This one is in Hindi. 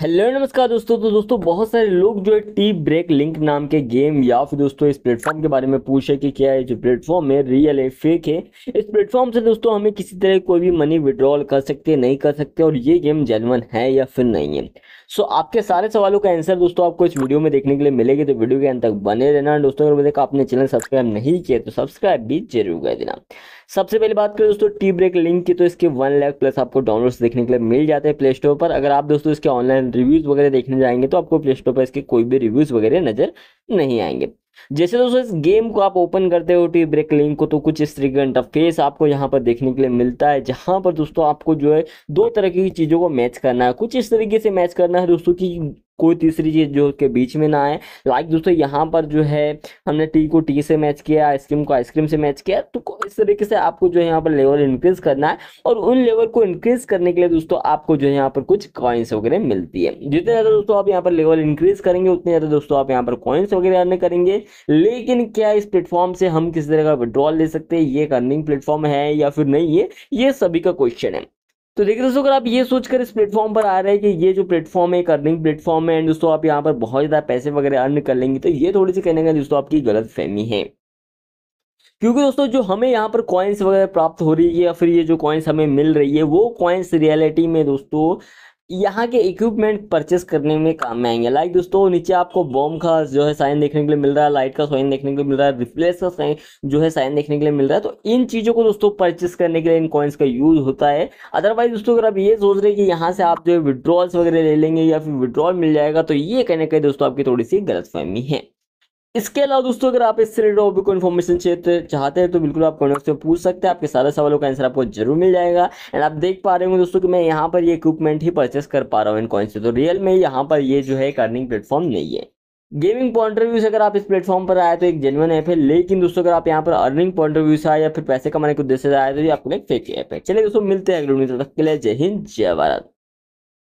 हेलो नमस्कार दोस्तों तो दोस्तों बहुत सारे लोग जो है टी ब्रेक लिंक नाम के गेम या फिर दोस्तों इस प्लेटफॉर्म के बारे में पूछे कि क्या है जो प्लेटफॉर्म है रियल है फेक है इस प्लेटफॉर्म से दोस्तों हमें किसी तरह कोई भी मनी विड्रॉल कर सकते नहीं कर सकते और ये गेम जेनवन है या फिर नहीं है सो आपके सारे सवालों का आंसर दोस्तों आपको इस वीडियो में देखने के लिए मिलेगी तो वीडियो के अंत तक बने रहना दोस्तों अगर आपने चैनल सब्सक्राइब नहीं किया तो सब्सक्राइब भी जरूर कर देना सबसे पहले बात करें दोस्तों टी ब्रेक लिंक की तो इसके वन लैख प्लस आपको डाउनलोड्स देखने के लिए मिल जाते हैं प्ले स्टोर पर अगर आप दोस्तों इसके ऑनलाइन रिव्यूज़ वगैरह देखने जाएंगे तो आपको प्ले स्टोर पर इसके कोई भी रिव्यूज़ वगैरह नज़र नहीं आएंगे जैसे दोस्तों इस गेम को आप ओपन करते हो टी ब्रेक लिंक को तो कुछ इस तरीके का इंटरफेस आपको यहाँ पर देखने के लिए मिलता है जहाँ पर दोस्तों आपको जो है दो तरह की चीज़ों को मैच करना है कुछ इस तरीके से मैच करना है दोस्तों की कोई तीसरी चीज़ जो के बीच में ना आए लाइक दोस्तों यहाँ पर जो है हमने टी को टी से मैच किया आइसक्रीम को आइसक्रीम से मैच किया तो इस तरीके से आपको जो है यहाँ पर लेवल इंक्रीज करना है और उन लेवल को इंक्रीज करने के लिए दोस्तों आपको जो है यहाँ पर कुछ कॉइन्स वगैरह मिलती है जितने ज़्यादा दोस्तों आप यहाँ पर लेवल इंक्रीज करेंगे उतने ज़्यादा दोस्तों आप यहाँ पर कॉइन्स वगैरह अर्न करेंगे लेकिन क्या इस प्लेटफॉर्म से हम किसी तरह का विड्रॉल ले सकते हैं ये एक अर्निंग प्लेटफॉर्म है या फिर नहीं है ये सभी का क्वेश्चन है तो देखिए दोस्तों अगर आप ये सोचकर इस प्लेटफॉर्म पर आ रहे हैं कि ये जो प्लेटफॉर्म है एक अर्निंग प्लेटफॉर्म है एंड दोस्तों आप यहाँ पर बहुत ज़्यादा पैसे वगैरह अर्न कर लेंगे तो ये थोड़ी सी कहने का दोस्तों आपकी गलत फहमी है क्योंकि दोस्तों जो हमें यहाँ पर कॉइन्स वगैरह प्राप्त हो रही है या फिर ये जो कॉइन्स हमें मिल रही है वो कॉइन्स रियलिटी में दोस्तों यहाँ के इक्विपमेंट परचेस करने में काम में आएंगे लाइक दोस्तों नीचे आपको बॉम्ब का जो है साइन देखने के लिए मिल रहा है लाइट का साइन देखने के लिए मिल रहा है रिप्लेस का साइन जो है साइन देखने के लिए मिल रहा है तो इन चीज़ों को दोस्तों परचेस करने के लिए इन कॉइन्स का यूज होता है अदरवाइज दोस्तों अगर आप ये सोच रहे हैं कि यहाँ से आप जो है विड्रॉल्स वगैरह ले लेंगे या फिर विड्रॉल मिल जाएगा तो ये कहने का दोस्तों आपकी थोड़ी सी गलतफहमी है इसके अलावा दोस्तों अगर आप इससे रिलेटेड को इन्फॉर्मेशन चाहिए तो चाहते हैं तो बिल्कुल आप कमेंट से पूछ सकते हैं आपके सारे सवालों का आंसर आपको जरूर मिल जाएगा एंड आप देख पा रहे होंगे दोस्तों कि मैं यहाँ पर ये इक्विपमेंट ही परचेस कर पा रहा हूँ इन कॉइन से तो रियल में यहाँ पर ये जो है एक अर्निंग प्लेटफॉर्म नहीं है गेमिंग पॉइंट ऑफ व्यू से अगर आप इस प्लेटफॉर्म पर आए तो एक जेनवन ऐप है लेकिन दोस्तों अगर आप यहाँ पर अर्निंग पॉइंट ऑफ व्यू से आए या फिर पैसे कमाने के उद्देश्य से आए तो ये आपको एक फेक ऐप है चलिए दोस्तों मिलते हैं अगले तक के लिए जय हिंद जय भारत